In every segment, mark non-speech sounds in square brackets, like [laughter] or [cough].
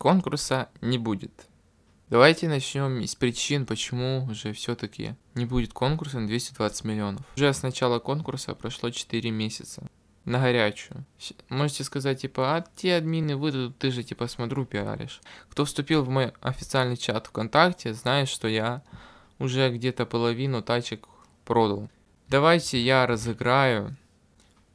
конкурса не будет. Давайте начнем с причин, почему же все-таки не будет конкурса на 220 миллионов. Уже с начала конкурса прошло 4 месяца. На горячую. Можете сказать, типа, а те админы выдадут, ты же, типа, смотрю, пиаришь. Кто вступил в мой официальный чат ВКонтакте, знает, что я уже где-то половину тачек продал. Давайте я разыграю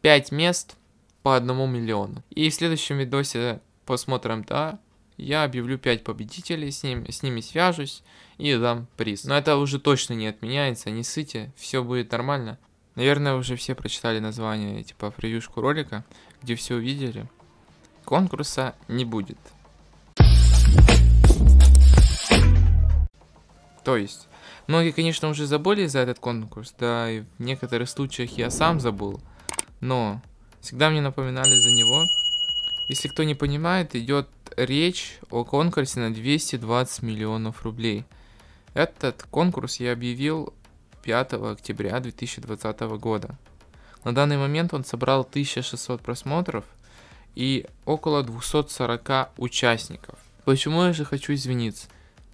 5 мест по 1 миллиону. И в следующем видосе посмотрим, да, я объявлю 5 победителей, с, ним, с ними свяжусь и дам приз. Но это уже точно не отменяется, не сыте, все будет нормально. Наверное, уже все прочитали название, типа, превьюшку ролика, где все увидели. Конкурса не будет. То есть, многие, конечно, уже забыли за этот конкурс, да, и в некоторых случаях я сам забыл, но всегда мне напоминали за него. Если кто не понимает, идет речь о конкурсе на 220 миллионов рублей. Этот конкурс я объявил 5 октября 2020 года. На данный момент он собрал 1600 просмотров и около 240 участников. Почему я же хочу извиниться?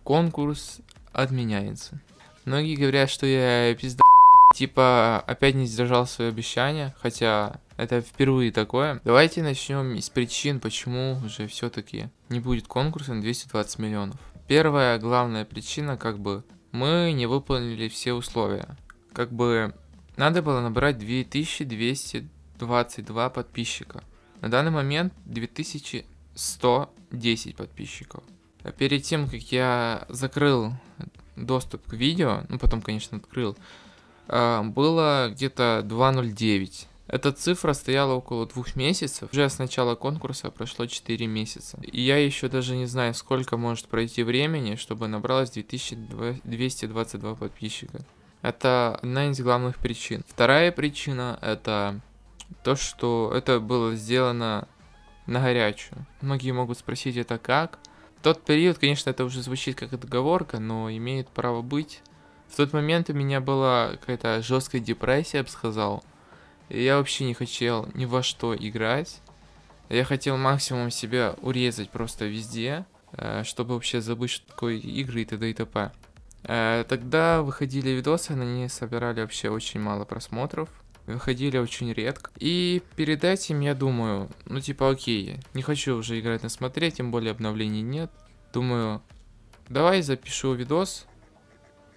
Конкурс отменяется. Многие говорят, что я пизда, типа опять не сдержал свое обещание, хотя это впервые такое. Давайте начнем с причин, почему же все-таки не будет конкурса на 220 миллионов. Первая главная причина, как бы, мы не выполнили все условия. Как бы, надо было набрать 2222 подписчика. На данный момент 2110 подписчиков. А перед тем, как я закрыл доступ к видео, ну потом, конечно, открыл, а, было где-то 2.09. Эта цифра стояла около двух месяцев. Уже с начала конкурса прошло 4 месяца. И я еще даже не знаю, сколько может пройти времени, чтобы набралось 2222 подписчика. Это одна из главных причин. Вторая причина это то, что это было сделано на горячую. Многие могут спросить это как. В тот период, конечно, это уже звучит как отговорка, но имеет право быть. В тот момент у меня была какая-то жесткая депрессия, я бы сказал. Я вообще не хотел ни во что играть. Я хотел максимум себя урезать просто везде, э, чтобы вообще забыть, что такое игры и т.д. и т.п. Э, тогда выходили видосы, на них собирали вообще очень мало просмотров. Выходили очень редко. И перед этим я думаю, ну типа окей, не хочу уже играть на смотре, тем более обновлений нет. Думаю, давай запишу видос,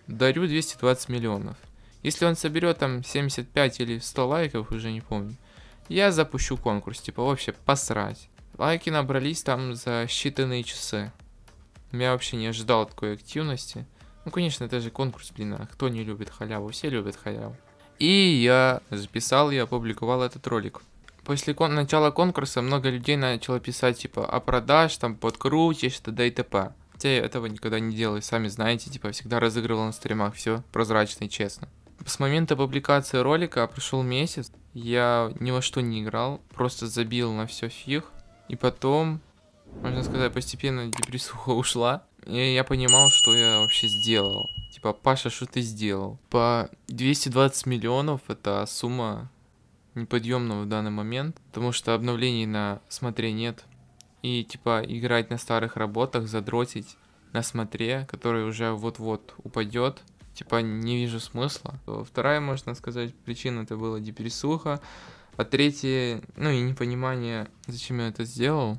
дарю 220 миллионов. Если он соберет там 75 или 100 лайков, уже не помню, я запущу конкурс, типа вообще посрать. Лайки набрались там за считанные часы. Я вообще не ожидал такой активности. Ну, конечно, это же конкурс, блин, а кто не любит халяву? Все любят халяву. И я записал и опубликовал этот ролик. После кон начала конкурса много людей начало писать, типа, а продаж, там, подкрутишь, т.д. и т.п. Хотя я этого никогда не делаю, сами знаете, типа, всегда разыгрывал на стримах, все прозрачно и честно. С момента публикации ролика прошел месяц, я ни во что не играл, просто забил на все фиг. И потом, можно сказать, постепенно депрессуха [laughs] ушла. И я понимал, что я вообще сделал. Типа, Паша, что ты сделал? По 220 миллионов это сумма неподъемного в данный момент, потому что обновлений на смотре нет. И типа играть на старых работах, задротить на смотре, который уже вот-вот упадет, типа не вижу смысла. Вторая, можно сказать, причина это была депрессуха, а третья, ну и непонимание, зачем я это сделал.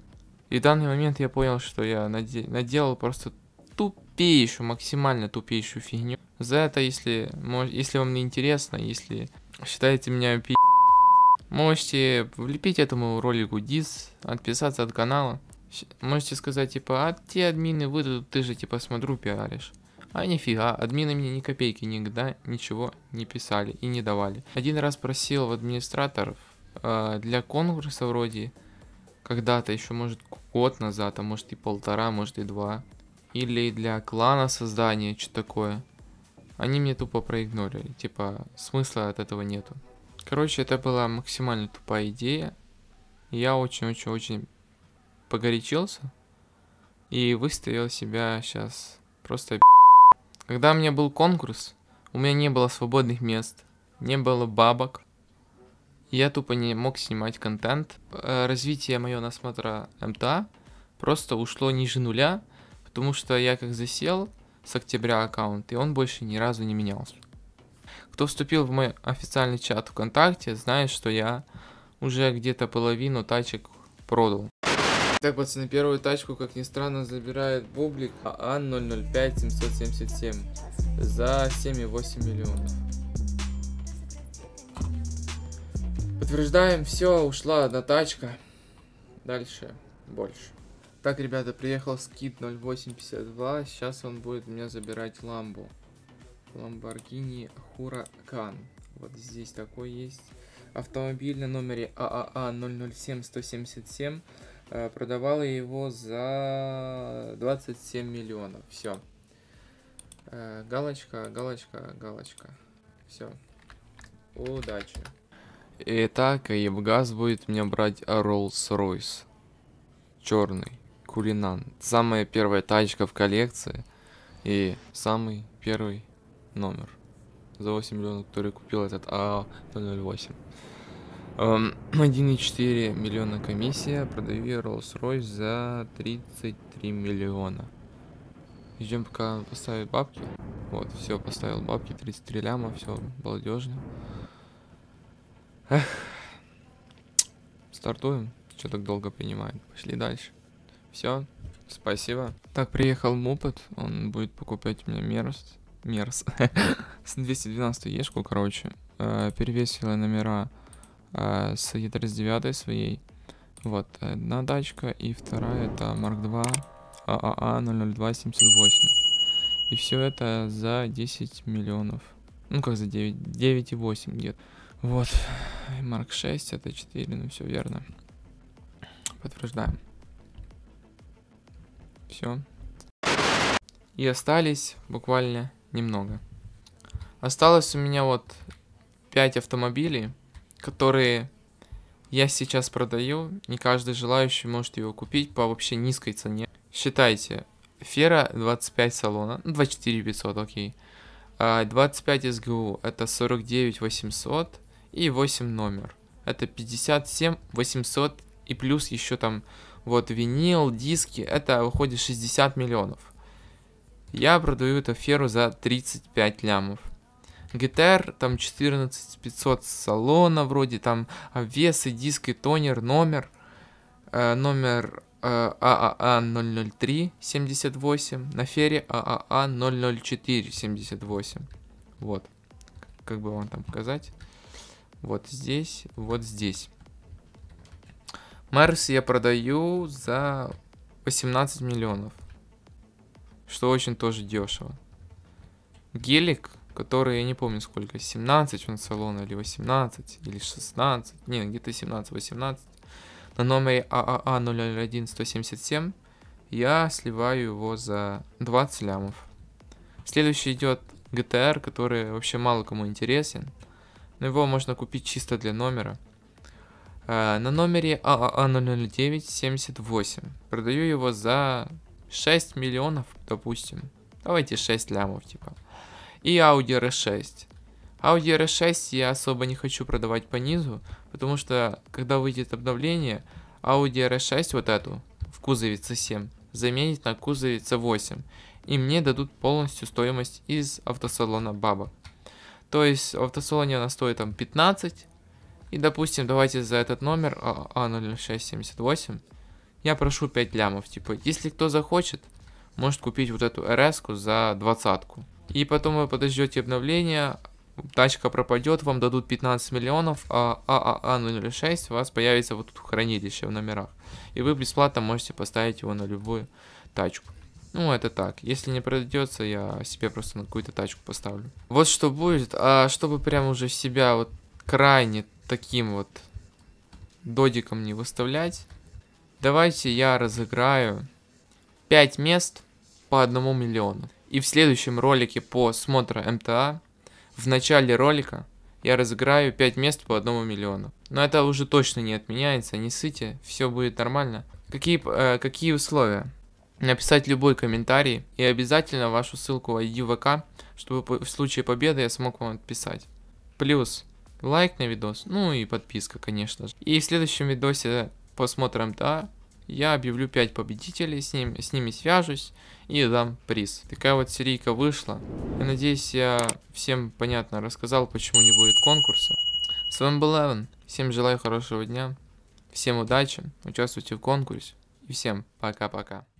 И в данный момент я понял, что я наде наделал просто тупейшую, максимально тупейшую фигню. За это, если, если вам не интересно, если считаете меня пи***, можете влепить этому ролику дис, отписаться от канала. Можете сказать, типа, а те админы выдадут, ты же, типа, смотрю пиаришь. А нифига, админы мне ни копейки никогда ничего не писали и не давали. Один раз просил в администраторов э, для конкурса вроде, когда-то еще, может, год назад, а может и полтора, может и два. Или для клана создания, что такое. Они мне тупо проигнорили, типа смысла от этого нету. Короче, это была максимально тупая идея. Я очень-очень-очень погорячился и выставил себя сейчас просто когда у меня был конкурс, у меня не было свободных мест, не было бабок. Я тупо не мог снимать контент. Э, развитие моего насмотра МТА просто ушло ниже нуля, потому что я как засел с октября аккаунт, и он больше ни разу не менялся. Кто вступил в мой официальный чат ВКонтакте, знает, что я уже где-то половину тачек продал. Так, пацаны, первую тачку, как ни странно, забирает Бублик АА-005-777 за 7,8 миллионов. Подтверждаем, все, ушла одна тачка. Дальше больше. Так, ребята, приехал скид 0852, сейчас он будет меня забирать ламбу. Ламборгини Хуракан. Вот здесь такой есть. Автомобиль на номере ААА 007177 а а Э, продавала его за 27 миллионов. Все. Э, галочка, галочка, галочка. Все. Удачи. Итак, Евгаз будет меня брать Rolls-Royce. Черный. Кулинан. Самая первая тачка в коллекции. И самый первый номер. За 8 миллионов, который купил этот А008. Эм, 1,4 миллиона комиссия. Продаю я Rolls-Royce за 33 миллиона. Ждем, пока поставит бабки. Вот, все, поставил бабки, 33 ляма, все, балдежно. Эх. Стартуем. Что так долго принимает? Пошли дальше. Все, спасибо. Так, приехал мопед, он будет покупать у меня мерс. Мерс. [laughs] С 212 ешку, короче. Э, перевесила номера э, с E39 своей. Вот, э, одна тачка и вторая это Mark 2 ААА 00278. И все это за 10 миллионов. Ну как за 9, 9,8 где-то. Вот, Mark 6, это 4, ну все верно. Подтверждаем. Все. И остались буквально немного. Осталось у меня вот 5 автомобилей которые я сейчас продаю, и каждый желающий может его купить по вообще низкой цене. Считайте, Фера 25 салона, 24 ну, 500, окей. 25 а, СГУ, это 49 800 и 8 номер. Это 57 800 и плюс еще там вот винил, диски, это выходит 60 миллионов. Я продаю эту феру за 35 лямов. GTR, там 14500 салона вроде, там а, вес и диск и тонер, номер, э, номер ААА 003 78, на фере ААА 004 78. Вот. Как бы вам там показать? Вот здесь, вот здесь. Мерс я продаю за 18 миллионов. Что очень тоже дешево. Гелик который я не помню сколько, 17 он салона, или 18, или 16, не, где-то 17-18, на номере ААА 001-177 а а я сливаю его за 20 лямов. Следующий идет GTR, который вообще мало кому интересен, но его можно купить чисто для номера. Э, на номере ААА 009-78 а продаю его за 6 миллионов, допустим. Давайте 6 лямов, типа и Audi R6. Audi R6 я особо не хочу продавать по низу, потому что когда выйдет обновление, Audi R6 вот эту в кузове C7 заменит на кузове C8, и мне дадут полностью стоимость из автосалона бабок. То есть в автосалоне она стоит там 15, и допустим, давайте за этот номер А0678 а я прошу 5 лямов, типа, если кто захочет, может купить вот эту rs за двадцатку. И потом вы подождете обновления, тачка пропадет, вам дадут 15 миллионов, а ААА-06 ну у вас появится вот тут хранилище в номерах. И вы бесплатно можете поставить его на любую тачку. Ну, это так. Если не пройдется, я себе просто на какую-то тачку поставлю. Вот что будет. А чтобы прям уже себя вот крайне таким вот додиком не выставлять, давайте я разыграю 5 мест по 1 миллиону. И в следующем ролике по смотру МТА, в начале ролика, я разыграю 5 мест по 1 миллиону. Но это уже точно не отменяется, не сыте, все будет нормально. Какие, э, какие условия? Написать любой комментарий и обязательно вашу ссылку в ID ВК, чтобы в случае победы я смог вам отписать. Плюс лайк на видос, ну и подписка, конечно же. И в следующем видосе по смотру МТА я объявлю 5 победителей, с, ним, с ними свяжусь и дам приз. Такая вот серийка вышла. Я надеюсь, я всем понятно рассказал, почему не будет конкурса. С вами был Эван. Всем желаю хорошего дня. Всем удачи, участвуйте в конкурсе. И всем пока-пока.